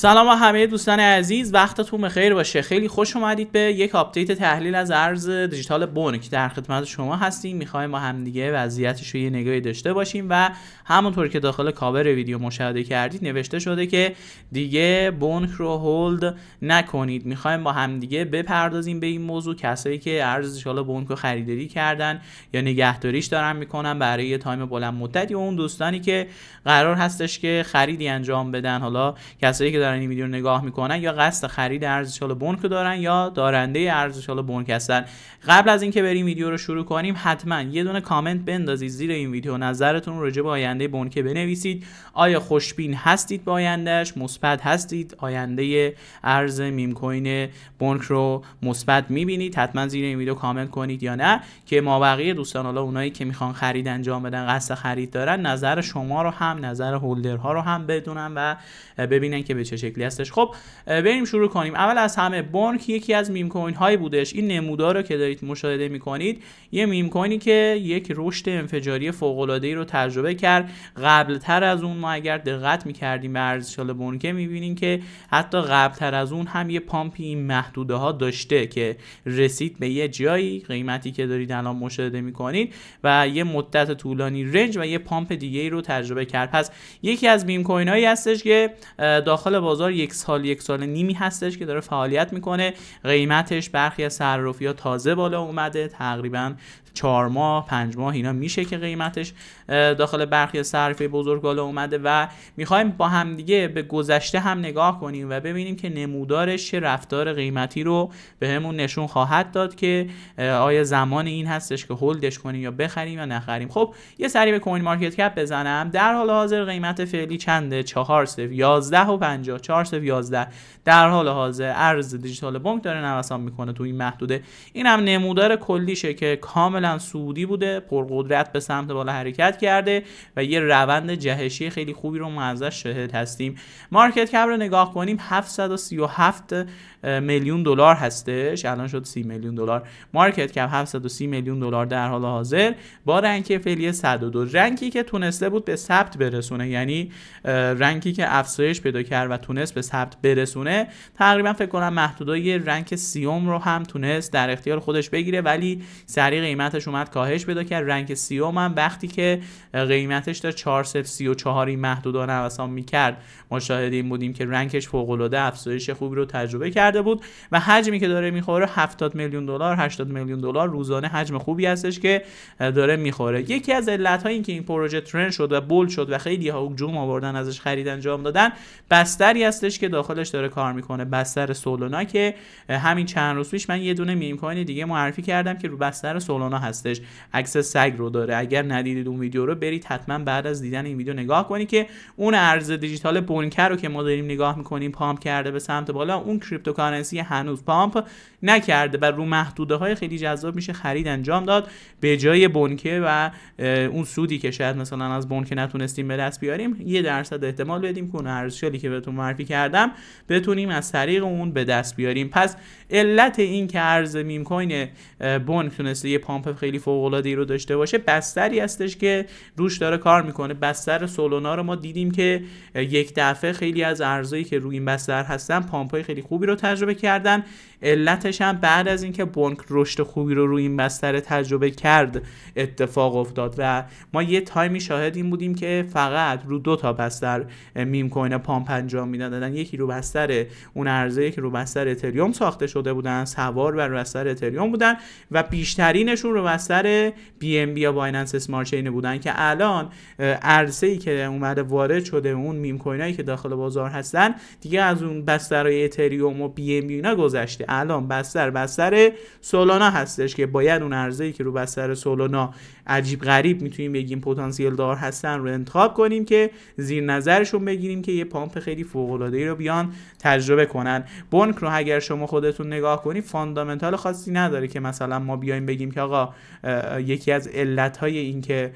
سلام و همه دوستان عزیز وقتتون بخیر باشه خیلی خوش اومدید به یک آپدیت تحلیل از ارز دیجیتال بون که در خدمت شما هستیم میخوایم با همدیگه وضعیتش رو یه نگاهی داشته باشیم و همونطور که داخل کاور ویدیو مشاهده کردید نوشته شده که دیگه بونک رو هولد نکنید میخوایم با همدیگه بپردازیم به این موضوع کسایی که ارز دیجیتال بونک رو خریداری کردن یا نگهداریش دارن میکنن برای تایم بلند مدتی اون دوستانی که قرار هستش که خریدی انجام بدن حالا کسایی که دارن این ویدیو رو نگاه میکنن یا قصد خرید ارزش و بونک رو دارن یا دارنده ارزش حال بونک هستن قبل از اینکه بریم ویدیو رو شروع کنیم حتما یه دونه کامنت بندازید زیر این ویدیو نظرتون رو به آینده بونک بنویسید آیا خوشبین هستید با آیندهش مثبت هستید آینده ارز میم کوین بونک رو مثبت میبینید حتما زیر این ویدیو کامنت کنید یا نه که ما بقیه دوستان حالا اونایی که میخوان خرید انجام بدن قصد خرید دارن نظر شما رو هم نظر هولدرها رو هم بدونن و ببینن که به چه شکلی هستش خب بریم شروع کنیم اول از همه بونک یکی از میم کوین های بودش این نمودار رو که دارید مشاهده میکنید یه میم کوینی که یک رشد انفجاری فوق العاده ای رو تجربه کرد قبل تر از اون ما اگر دقت میکردیم به شال بونکه بینیم که حتی قبلتر از اون هم یه پامپی این محدوده ها داشته که رسید به یه جایی قیمتی که دارید الان مشاهده میکنید و یه مدت طولانی رنج و یه پامپ دیگه ای رو تجربه کرد پس یکی از میم کوین هایی هستش که داخل بازار یک سال یک سال نیمی هستش که داره فعالیت میکنه قیمتش برخی از صرافی تازه بالا اومده تقریبا چهار ماه پنج ماه اینا میشه که قیمتش داخل برخی صرفه بزرگ بالا اومده و میخوایم با همدیگه به گذشته هم نگاه کنیم و ببینیم که نمودارش چه رفتار قیمتی رو بهمون به نشون خواهد داد که آیا زمان این هستش که هلدش کنیم یا بخریم یا نخریم خب یه سری به کوین مارکت کپ بزنم در حال حاضر قیمت فعلی چنده 4 11 و 50 4 11 در حال حاضر ارز دیجیتال بانک داره نوسان میکنه تو این محدوده این هم نمودار کلیشه که کاملا سعودی بوده پرقدرت به سمت بالا حرکت کرده و یه روند جهشی خیلی خوبی رو ما ازش شاهد هستیم مارکت کپ رو نگاه کنیم 737 میلیون دلار هستش الان شد 30 میلیون دلار مارکت کپ 730 میلیون دلار در حال حاضر با رنک فعلی 102 رنکی که تونسته بود به ثبت برسونه یعنی رنکی که افزایش پیدا کرد و تونست به ثبت برسونه تقریبا فکر کنم محدودای رنک سیوم رو هم تونست در اختیار خودش بگیره ولی سریع قیمتش اومد کاهش پیدا کرد رنگ سیوم من وقتی که قیمتش تا 434 محدودانه نوسان میکرد مشاهده این بودیم که رنگش فوق العاده افزایش خوبی رو تجربه کرده بود و حجمی که داره میخوره 70 میلیون دلار 80 میلیون دلار روزانه حجم خوبی هستش که داره میخوره یکی از علت هایی که این پروژه ترند شد و بول شد و خیلی ها هجوم آوردن ازش خرید انجام دادن بستری هستش که داخلش داره کار میکنه بستر سولونا که همین چند روز پیش من یه دونه میم کوین دیگه معرفی کردم که رو بستر سولونا هستش عکس سگ رو داره اگر ندیدید اون ویدیو رو برید حتما بعد از دیدن این ویدیو نگاه کنید که اون ارز دیجیتال بونکر رو که ما داریم نگاه میکنیم پامپ کرده به سمت بالا اون کریپتوکارنسی هنوز پامپ نکرده و رو محدوده های خیلی جذاب میشه خرید انجام داد به جای بنکه و اون سودی که شاید مثلا از بنکه نتونستیم به دست بیاریم یه درصد احتمال بدیم که اون ارزشی که بهتون معرفی کردم بتونیم از طریق اون به دست بیاریم پس علت این که ارز میم کوین بنک تونسته یه پامپ خیلی فوق العاده ای رو داشته باشه بستری هستش که روش داره کار میکنه بستر سولونا رو ما دیدیم که یک دفعه خیلی از ارزایی که روی این بستر هستن پامپ خیلی خوبی رو تجربه کردن علت هم بعد از اینکه بونک رشد خوبی رو روی این بستر تجربه کرد اتفاق افتاد و ما یه تایمی شاهد این بودیم که فقط رو دو تا بستر میم کوین پامپ انجام میدادن یکی رو بستر اون عرضه که رو بستر اتریوم ساخته شده بودن سوار بر بستر اتریوم بودن و بیشترینشون رو بستر بی ام بی یا بایننس اسمارت چین بودن که الان عرضه که اومده وارد شده اون میم کوینایی که داخل بازار هستن دیگه از اون بسترهای اتریوم و بی ام بی گذشته الان بستر بستر سولانا هستش که باید اون ارزی ای که رو بستر سولانا عجیب غریب میتونیم بگیم پتانسیل دار هستن رو انتخاب کنیم که زیر نظرشون بگیریم که یه پامپ خیلی فوق العاده ای رو بیان تجربه کنن بونک رو اگر شما خودتون نگاه کنید فاندامنتال خاصی نداره که مثلا ما بیایم بگیم که آقا یکی از علت های این که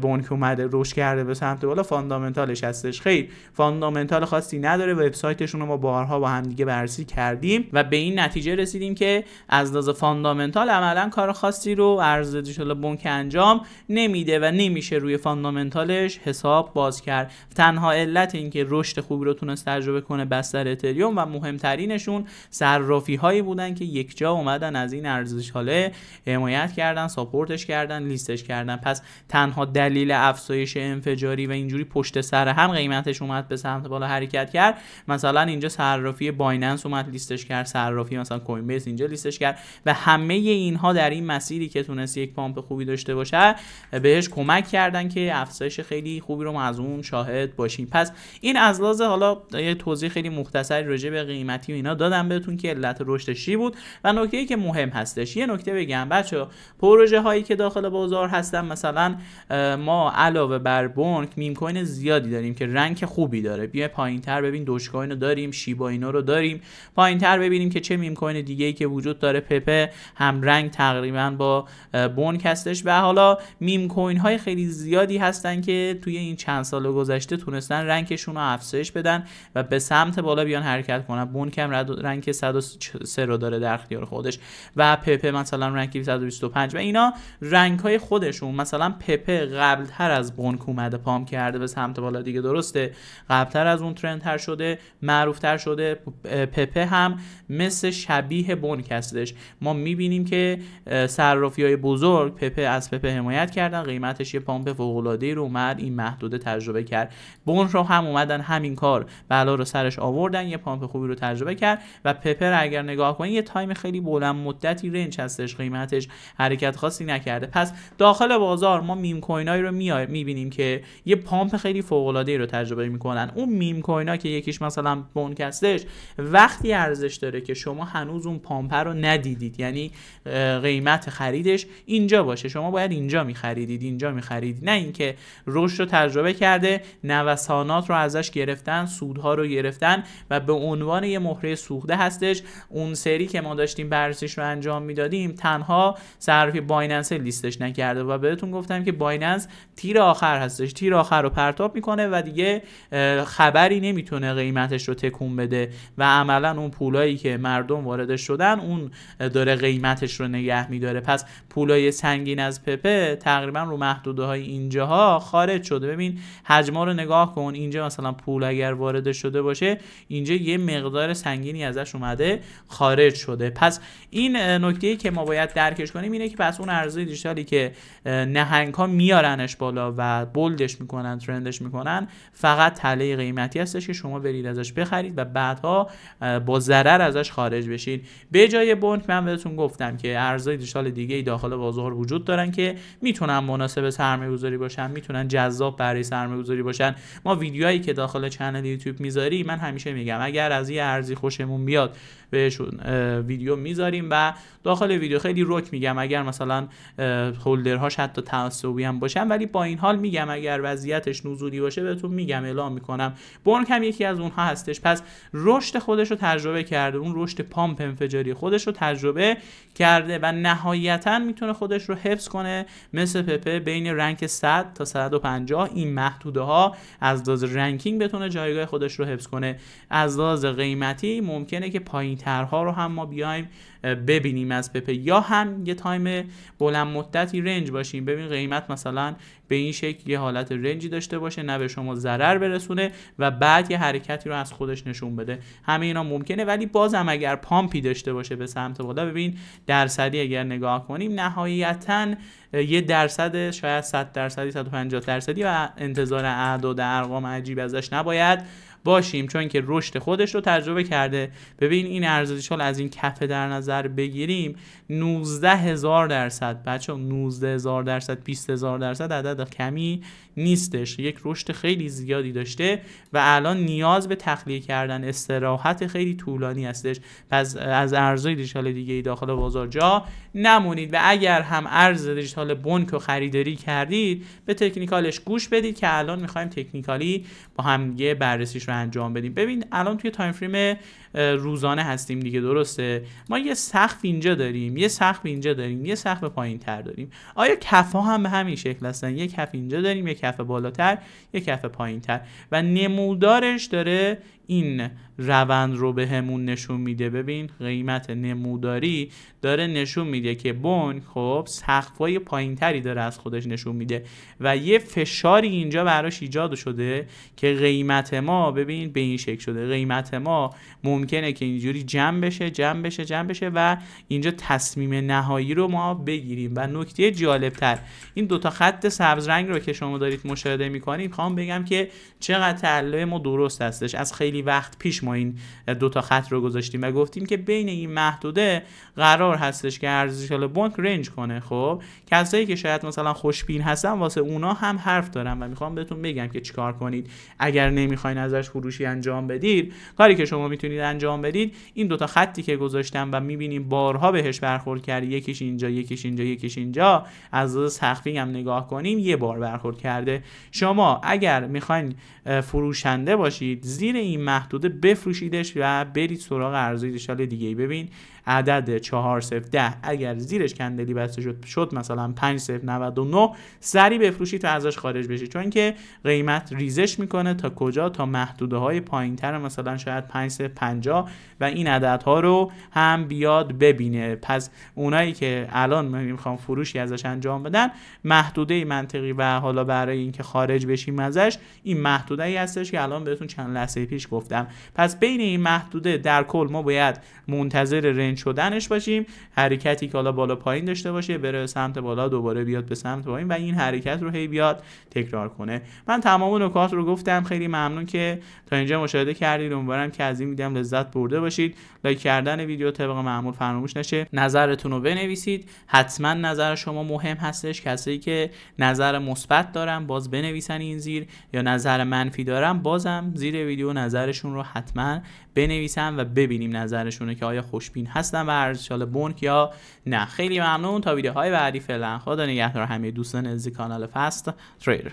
بونک اومده رشد کرده به سمت بالا فاندامنتالش هستش خیر فاندامنتال خاصی نداره وبسایتشون رو ما بارها با هم دیگه بررسی کردیم و به این نتیجه رسیدیم که از لحاظ فاندامنتال عملا کار خاصی رو ارزش بنک انجام نمیده و نمیشه روی فاندامنتالش حساب باز کرد تنها علت اینکه رشد خوبی رو تونست تجربه کنه بستر اتریوم و مهمترینشون صرافی هایی بودن که یک جا اومدن از این ارزش حاله حمایت کردن ساپورتش کردن لیستش کردن پس تنها دلیل افزایش انفجاری و اینجوری پشت سر هم قیمتش اومد به سمت بالا حرکت کرد مثلا اینجا صرافی بایننس اومد لیستش کرد صرافی مثلا کوین اینجا لیستش کرد و همه اینها در این مسیری که تونست یک پامپ خوبی داشته باشه بهش کمک کردن که افزایش خیلی خوبی رو ما از اون شاهد باشیم پس این از لحاظ حالا یه توضیح خیلی مختصری راجع به قیمتی و اینا دادم بهتون که علت رشدشی بود و نکته که مهم هستش یه نکته بگم بچه پروژه هایی که داخل بازار هستن مثلا ما علاوه بر بونک میم کوین زیادی داریم که رنگ خوبی داره بیا پایین تر ببین دوج کوین رو داریم شیبا اینا رو داریم پایین تر ببینیم که چه میم کوین دیگه که وجود داره پپه هم رنگ تقریبا با بونک هستش و حالا میم کوین های خیلی زیادی هستن که توی این چند سال گذشته تونستن رنگشون رو افزایش بدن و به سمت بالا بیان حرکت کنن بونک هم رنک 103 رو داره در اختیار خودش و پپه مثلا رنگ 125 و اینا رنگ های خودشون مثلا پپه قبلتر از بونک اومده پام کرده به سمت بالا دیگه درسته قبلتر از اون تر شده معروفتر شده پپه هم مثل شبیه بونک هستش ما میبینیم که صرافی های بزرگ پپه از پپه حمایت کردن قیمتش یه پامپ فوق‌العاده‌ای رو اومد این محدوده تجربه کرد بون رو هم اومدن همین کار بالا رو سرش آوردن یه پامپ خوبی رو تجربه کرد و پپر اگر نگاه کنید یه تایم خیلی بلند مدتی رنج هستش قیمتش حرکت خاصی نکرده پس داخل بازار ما میم کوینایی رو میبینیم که یه پامپ خیلی فوق‌العاده‌ای رو تجربه میکنن اون میم کوینا که یکیش مثلا کستش وقتی ارزش داره که شما هنوز اون پامپ رو ندیدید یعنی قیمت خریدش اینجا باشه شما باید این اینجا میخریدید اینجا خرید نه اینکه رشد رو تجربه کرده نوسانات رو ازش گرفتن سودها رو گرفتن و به عنوان یه مهره سوخته هستش اون سری که ما داشتیم بررسیش رو انجام میدادیم تنها صرفی بایننس لیستش نکرده و بهتون گفتم که بایننس تیر آخر هستش تیر آخر رو پرتاب میکنه و دیگه خبری نمیتونه قیمتش رو تکون بده و عملا اون پولایی که مردم وارد شدن اون داره قیمتش رو نگه میداره پس پولای سنگین از پپه تقریبا رو محدوده های اینجاها خارج شده ببین حجما رو نگاه کن اینجا مثلا پول اگر وارد شده باشه اینجا یه مقدار سنگینی ازش اومده خارج شده پس این نکته که ما باید درکش کنیم اینه که پس اون ارزهای دیجیتالی که نهنگ ها میارنش بالا و بلدش میکنن ترندش میکنن فقط تله قیمتی هستش که شما برید ازش بخرید و بعدها با ضرر ازش خارج بشین به جای بنک من بهتون گفتم که ارزهای دیجیتال دیگه داخل بازار وجود دارن که میتونن مناسب سرمایه باشن میتونن جذاب برای سرمایه باشن ما ویدیوهایی که داخل چنل یوتیوب میذاری من همیشه میگم اگر از یه ارزی خوشمون بیاد بهشون ویدیو میذاریم و داخل ویدیو خیلی رک میگم اگر مثلا هولدرهاش حتی تعصبی هم باشن ولی با این حال میگم اگر وضعیتش نزولی باشه بهتون میگم اعلام میکنم بورک هم یکی از اونها هستش پس رشد خودش رو تجربه کرده اون رشد پامپ انفجاری خودش رو تجربه کرده و نهایتا میتونه خودش رو حفظ کنه مثل پپه بین رنک 100 تا 150 این محدوده ها از لحاظ رنکینگ بتونه جایگاه خودش رو حفظ کنه از لحاظ قیمتی ممکنه که پایین ترها رو هم ما بیایم ببینیم از پپه یا هم یه تایم بلند مدتی رنج باشیم ببین قیمت مثلا به این شکل یه حالت رنجی داشته باشه نه به شما ضرر برسونه و بعد یه حرکتی رو از خودش نشون بده همه اینا ممکنه ولی بازم اگر پامپی داشته باشه به سمت بالا ببین درصدی اگر نگاه کنیم نهایتا یه درصد شاید 100 درصدی 150 درصدی و انتظار اعداد ارقام عجیب ازش نباید باشیم چون که رشد خودش رو تجربه کرده ببین این ارزش از این کفه در نظر بگیریم 19000 درصد بچه 19000 درصد 20000 درصد عدد کمی نیستش یک رشد خیلی زیادی داشته و الان نیاز به تخلیه کردن استراحت خیلی طولانی هستش پس از ارزهای دیجیتال دیگه داخل بازار جا نمونید و اگر هم ارز دیجیتال بنک رو خریداری کردید به تکنیکالش گوش بدید که الان میخوایم تکنیکالی با هم بررسی رو انجام بدیم ببین الان توی تایم فریم روزانه هستیم دیگه درسته ما یه سقف اینجا داریم یه سقف اینجا داریم یه سقف پایین تر داریم آیا کف ها هم به همین شکل هستن یه کف اینجا داریم یه کف بالاتر یه کف پایین تر و نمودارش داره این روند رو به همون نشون میده ببین قیمت نموداری داره نشون میده که بون خب سقفای پایینتری داره از خودش نشون میده و یه فشاری اینجا براش ایجاد شده که قیمت ما ببین به این شکل شده قیمت ما ممکنه که اینجوری جمع بشه جمع بشه جمع بشه و اینجا تصمیم نهایی رو ما بگیریم و نکته جالبتر این دوتا خط سبز رنگ رو که شما دارید مشاهده میکنید خواهم بگم که چقدر تعلق ما درست هستش از خیلی وقت پیش ما این دوتا خط رو گذاشتیم و گفتیم که بین این محدوده قرار هستش که ارزش بانک رنج کنه خب کسایی که شاید مثلا خوشبین هستن واسه اونا هم حرف دارم و میخوام بهتون بگم که چیکار کنید اگر نمیخواین ازش فروشی انجام بدید کاری که شما میتونید انجام بدید این دوتا خطی که گذاشتم و میبینیم بارها بهش برخورد کرد یکیش اینجا یکیش اینجا یکیش اینجا از سخفی هم نگاه کنیم یه بار برخورد کرده شما اگر میخواین فروشنده باشید زیر این محدوده بفروشیدش و برید سراغ ارزهای دیگه ببین عدد 4 0 10 اگر زیرش کندلی بسته شد شد مثلا 5 0 99 سری بفروشید و ازش خارج بشید چون که قیمت ریزش میکنه تا کجا تا محدوده های پایین تر مثلا شاید 5 0 50 و این عددها رو هم بیاد ببینه پس اونایی که الان میخوام فروشی ازش انجام بدن محدوده منطقی و حالا برای اینکه خارج بشیم ازش این محدوده ای هستش که الان بهتون چند لحظه پیش گفتم پس بین این محدوده در کل ما باید منتظر رنج شدنش باشیم حرکتی که حالا بالا پایین داشته باشه بره سمت بالا دوباره بیاد به سمت پایین و این حرکت رو هی بیاد تکرار کنه من تمام نکات رو گفتم خیلی ممنون که تا اینجا مشاهده کردید امیدوارم که از این ویدیو لذت برده باشید لایک کردن ویدیو طبق معمول فراموش نشه نظرتون رو بنویسید حتما نظر شما مهم هستش کسی که نظر مثبت دارم باز بنویسن این زیر یا نظر منفی دارم بازم زیر ویدیو نظرشون رو حتما بنویسم و ببینیم نظرشونه که آیا خوشبین هست هستن و ارزشال بنک یا نه خیلی ممنون تا ویدیوهای بعدی فعلا خدا نگهدار همه دوستان از کانال فست تریدر